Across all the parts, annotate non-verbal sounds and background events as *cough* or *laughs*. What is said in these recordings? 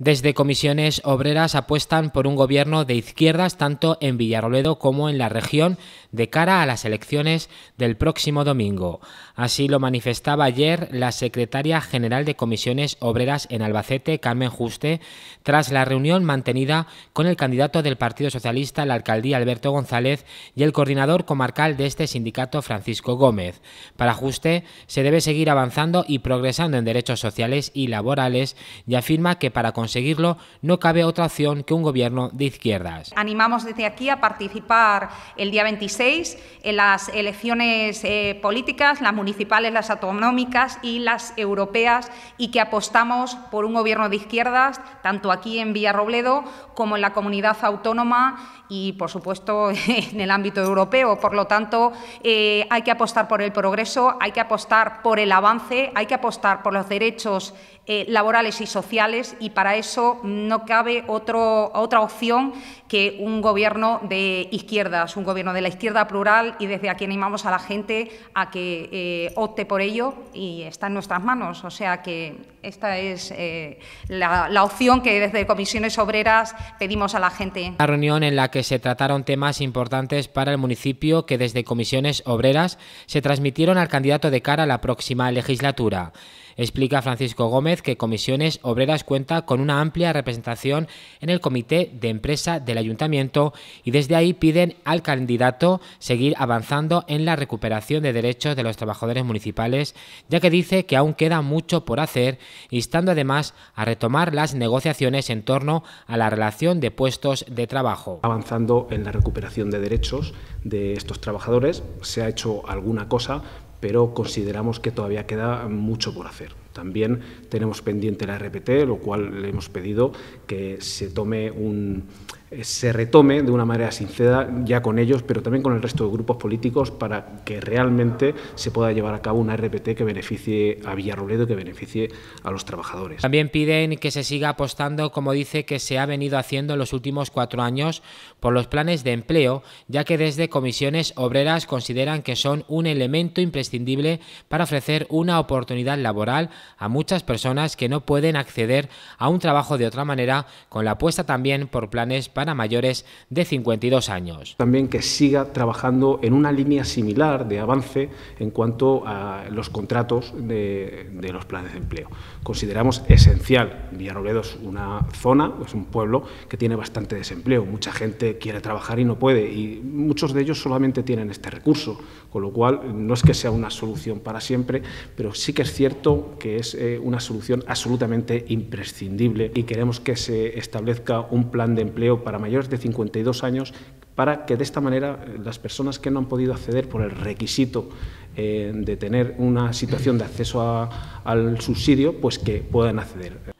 Desde comisiones obreras apuestan por un gobierno de izquierdas tanto en Villarroledo como en la región de cara a las elecciones del próximo domingo. Así lo manifestaba ayer la secretaria general de comisiones obreras en Albacete, Carmen Juste, tras la reunión mantenida con el candidato del Partido Socialista la alcaldía, Alberto González, y el coordinador comarcal de este sindicato, Francisco Gómez. Para Juste, se debe seguir avanzando y progresando en derechos sociales y laborales y afirma que para conseguir conseguirlo, no cabe otra acción que un gobierno de izquierdas. Animamos desde aquí a participar el día 26 en las elecciones eh, políticas, las municipales, las autonómicas y las europeas, y que apostamos por un gobierno de izquierdas, tanto aquí en Robledo como en la comunidad autónoma y, por supuesto, *laughs* en el ámbito europeo. Por lo tanto, eh, hay que apostar por el progreso, hay que apostar por el avance, hay que apostar por los derechos eh, laborales y sociales y para eso no cabe otro, otra opción que un gobierno de izquierdas, un gobierno de la izquierda plural y desde aquí animamos a la gente a que eh, opte por ello y está en nuestras manos. O sea que esta es eh, la, la, opción que desde Comisiones Obreras pedimos a la gente. La reunión en la que se trataron temas importantes para el municipio que desde Comisiones Obreras se transmitieron al candidato de cara a la próxima legislatura. Explica Francisco Gómez que Comisiones Obreras cuenta con una amplia representación en el Comité de Empresa del Ayuntamiento y desde ahí piden al candidato seguir avanzando en la recuperación de derechos de los trabajadores municipales, ya que dice que aún queda mucho por hacer instando además a retomar las negociaciones en torno a la relación de puestos de trabajo. Avanzando en la recuperación de derechos de estos trabajadores, se ha hecho alguna cosa, pero consideramos que todavía queda mucho por hacer. También tenemos pendiente la RPT, lo cual le hemos pedido que se tome un eh, se retome de una manera sincera ya con ellos, pero también con el resto de grupos políticos para que realmente se pueda llevar a cabo una RPT que beneficie a Villarrobledo y que beneficie a los trabajadores. También piden que se siga apostando, como dice que se ha venido haciendo en los últimos cuatro años, por los planes de empleo, ya que desde comisiones obreras consideran que son un elemento imprescindible para ofrecer una oportunidad laboral a muchas personas que no pueden acceder a un trabajo de otra manera, con la apuesta también por planes para mayores de 52 años. También que siga trabajando en una línea similar de avance en cuanto a los contratos de, los planes de empleo. Consideramos esencial, Villarrobledo es una zona, es un pueblo que tiene bastante desempleo, mucha gente quiere trabajar y no puede y muchos de ellos solamente tienen este recurso, con lo cual no es que sea una solución para siempre, pero sí que es cierto que es eh, una solución absolutamente imprescindible y queremos que se establezca un plan de empleo para mayores de 52 años para que de esta manera eh, las personas que no han podido acceder por el requisito eh, de tener una situación de acceso al subsidio, pues que puedan acceder.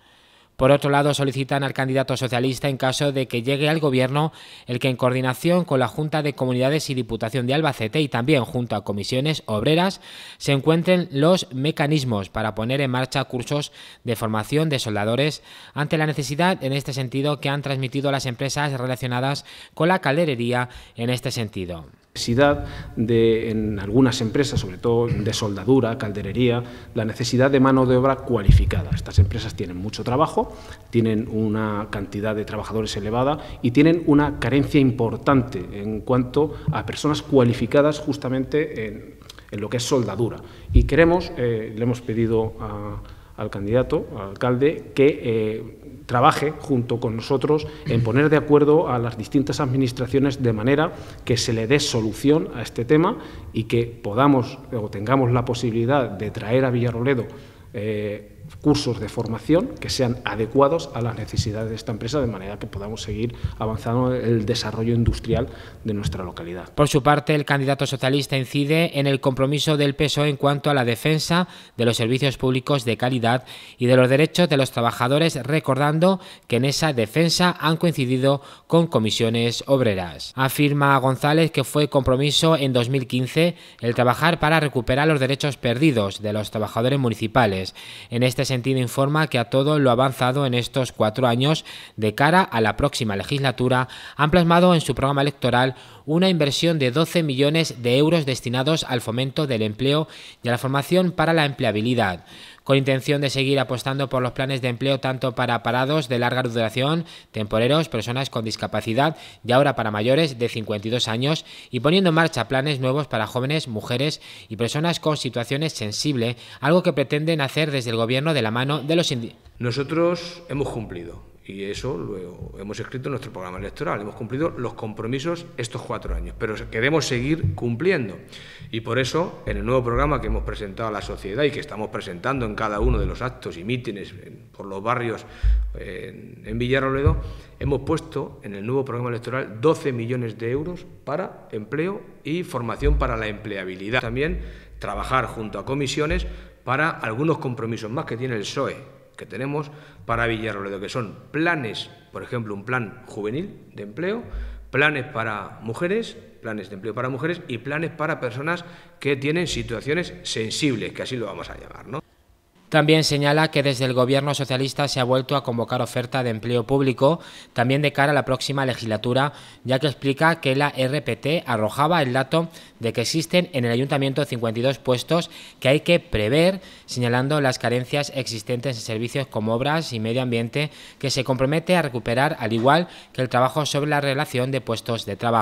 Por otro lado, solicitan al candidato socialista en caso de que llegue al Gobierno el que en coordinación con la Junta de Comunidades y Diputación de Albacete y también junto a comisiones obreras se encuentren los mecanismos para poner en marcha cursos de formación de soldadores ante la necesidad en este sentido que han transmitido las empresas relacionadas con la calderería en este sentido necesidad de, en algunas empresas, sobre todo de soldadura, calderería, la necesidad de mano de obra cualificada. Estas empresas tienen mucho trabajo, tienen una cantidad de trabajadores elevada y tienen una carencia importante en cuanto a personas cualificadas justamente en, lo que es soldadura. Y queremos, eh, le hemos pedido al candidato, al alcalde, que... Eh, trabaje junto con nosotros en poner de acuerdo a las distintas administraciones de manera que se le dé solución a este tema y que podamos o tengamos la posibilidad de traer a Villarroledo eh, cursos de formación que sean adecuados a las necesidades de esta empresa, de manera que podamos seguir avanzando el desarrollo industrial de nuestra localidad. Por su parte, el candidato socialista incide en el compromiso del PSOE en cuanto a la defensa de los servicios públicos de calidad y de los derechos de los trabajadores, recordando que en esa defensa han coincidido con comisiones obreras. Afirma González que fue compromiso en 2015 el trabajar para recuperar los derechos perdidos de los trabajadores municipales. En este este sentido informa que a todo lo avanzado en estos cuatro años de cara a la próxima legislatura han plasmado en su programa electoral una inversión de 12 millones de euros destinados al fomento del empleo y a la formación para la empleabilidad con intención de seguir apostando por los planes de empleo tanto para parados de larga duración, temporeros, personas con discapacidad y ahora para mayores de 52 años y poniendo en marcha planes nuevos para jóvenes, mujeres y personas con situaciones sensibles, algo que pretenden hacer desde el gobierno de la mano de los Nosotros hemos cumplido y eso lo hemos escrito en nuestro programa electoral. Hemos cumplido los compromisos estos cuatro años, pero queremos seguir cumpliendo. Y por eso, en el nuevo programa que hemos presentado a la sociedad y que estamos presentando en cada uno de los actos y mítines por los barrios en, Villarroledo, hemos puesto en el nuevo programa electoral 12 millones de euros para empleo y formación para la empleabilidad. También trabajar junto a comisiones para algunos compromisos más que tiene el PSOE que tenemos para lo que son planes, por ejemplo, un plan juvenil de empleo, planes para mujeres, planes de empleo para mujeres y planes para personas que tienen situaciones sensibles, que así lo vamos a llamar, ¿no? También señala que desde el Gobierno socialista se ha vuelto a convocar oferta de empleo público, también de cara a la próxima legislatura, ya que explica que la RPT arrojaba el dato de que existen en el Ayuntamiento 52 puestos que hay que prever, señalando las carencias existentes en servicios como obras y medio ambiente, que se compromete a recuperar, al igual que el trabajo sobre la relación de puestos de trabajo.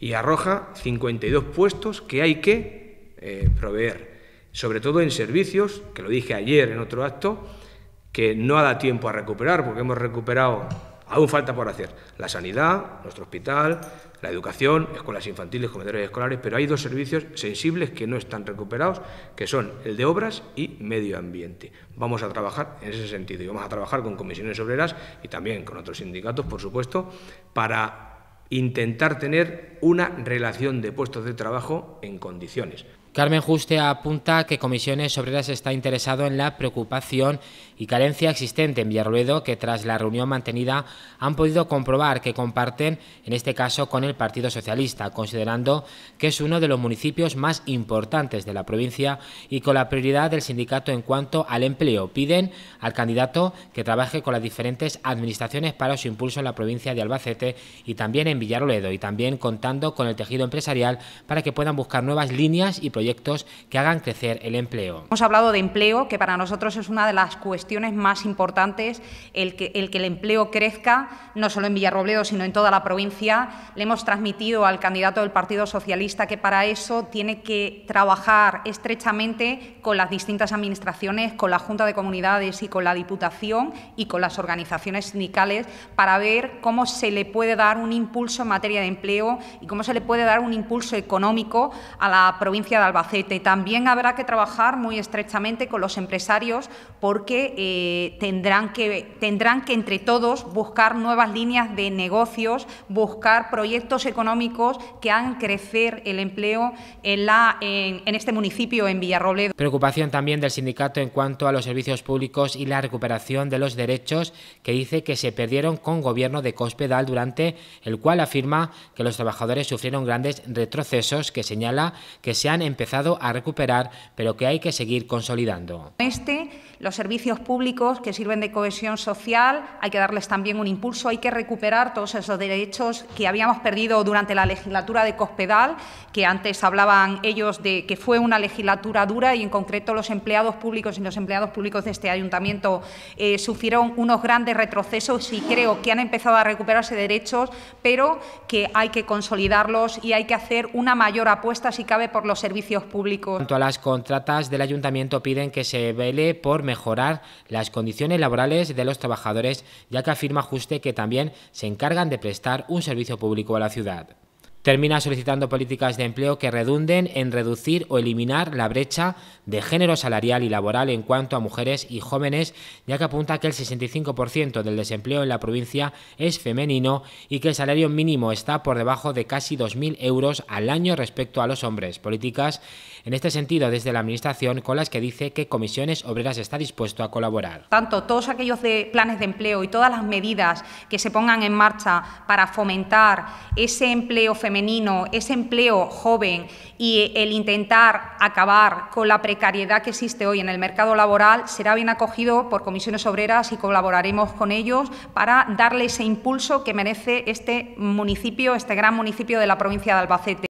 Y arroja 52 puestos que hay que eh, proveer sobre todo en servicios, que lo dije ayer en otro acto, que no ha dado tiempo a recuperar, porque hemos recuperado, aún falta por hacer, la sanidad, nuestro hospital, la educación, escuelas infantiles, comedores escolares, pero hay dos servicios sensibles que no están recuperados, que son el de obras y medio ambiente. Vamos a trabajar en ese sentido y vamos a trabajar con comisiones obreras y también con otros sindicatos, por supuesto, para intentar tener una relación de puestos de trabajo en condiciones. Carmen Juste apunta que Comisiones Obreras está interesado en la preocupación y carencia existente en Villaroledo, que tras la reunión mantenida han podido comprobar que comparten, en este caso con el Partido Socialista, considerando que es uno de los municipios más importantes de la provincia y con la prioridad del sindicato en cuanto al empleo. Piden al candidato que trabaje con las diferentes administraciones para su impulso en la provincia de Albacete y también en Villarruedo, y también contando con el tejido empresarial para que puedan buscar nuevas líneas y proyectos que hagan crecer el empleo. Hemos hablado de empleo, que para nosotros es una de las cuestiones más importantes, el que el, que el empleo crezca, no solo en Villarrobledo, sino en toda la provincia. Le hemos transmitido al candidato del Partido Socialista que para eso tiene que trabajar estrechamente con las distintas administraciones, con la Junta de Comunidades y con la Diputación y con las organizaciones sindicales para ver cómo se le puede dar un impulso en materia de empleo y cómo se le puede dar un impulso económico a la provincia de Alba Albacete. También habrá que trabajar muy estrechamente con los empresarios porque eh, tendrán, que, tendrán que entre todos buscar nuevas líneas de negocios, buscar proyectos económicos que hagan crecer el empleo en, la, en, este municipio, en Villarrobledo. Preocupación también del sindicato en cuanto a los servicios públicos y la recuperación de los derechos que dice que se perdieron con gobierno de Cospedal durante el cual afirma que los trabajadores sufrieron grandes retrocesos que señala que se han empezado empezado a recuperar, pero que hay que seguir consolidando. Este los servicios públicos que sirven de cohesión social hay que darles también un impulso, hay que recuperar todos esos derechos que habíamos perdido durante la legislatura de Cospedal, que antes hablaban ellos de que fue una legislatura dura y en concreto los empleados públicos y los empleados públicos de este ayuntamiento eh, sufrieron unos grandes retrocesos y creo que han empezado a recuperarse derechos, pero que hay que consolidarlos y hay que hacer una mayor apuesta, si cabe, por los servicios públicos. En a las contratas del ayuntamiento, piden que se vele por mejorar las condiciones laborales de los trabajadores, ya que afirma Juste que también se encargan de prestar un servicio público a la ciudad termina solicitando políticas de empleo que redunden en reducir o eliminar la brecha de género salarial y laboral en cuanto a mujeres y jóvenes, ya que apunta que el 65% del desempleo en la provincia es femenino y que el salario mínimo está por debajo de casi 2.000 euros al año respecto a los hombres. Políticas en este sentido desde la Administración con las que dice que Comisiones Obreras está dispuesto a colaborar. Tanto todos aquellos planes de empleo y todas las medidas que se pongan en marcha para fomentar ese empleo femenino ese empleo joven y el intentar acabar con la precariedad que existe hoy en el mercado laboral será bien acogido por comisiones obreras y colaboraremos con ellos para darle ese impulso que merece este municipio, este gran municipio de la provincia de Albacete.